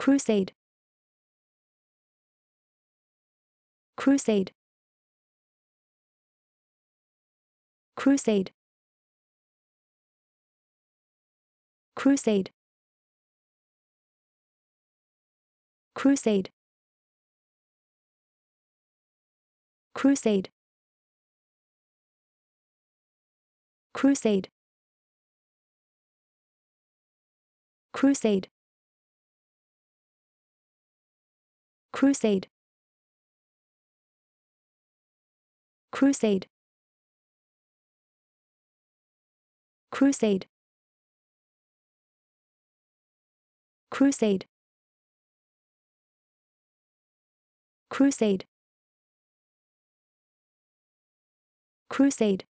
crusade crusade crusade crusade crusade crusade crusade crusade crusade crusade crusade crusade crusade crusade